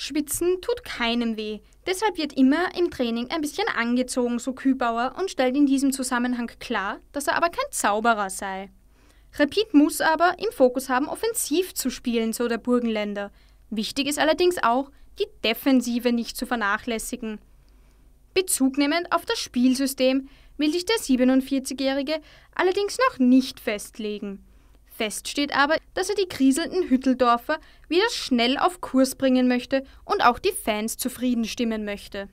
Schwitzen tut keinem weh. Deshalb wird immer im Training ein bisschen angezogen, so Kühbauer, und stellt in diesem Zusammenhang klar, dass er aber kein Zauberer sei. Rapid muss aber im Fokus haben, offensiv zu spielen, so der Burgenländer. Wichtig ist allerdings auch, die Defensive nicht zu vernachlässigen. Bezugnehmend auf das Spielsystem will sich der 47-Jährige allerdings noch nicht festlegen. Fest steht aber, dass er die kriselnden Hütteldorfer wieder schnell auf Kurs bringen möchte und auch die Fans zufrieden stimmen möchte.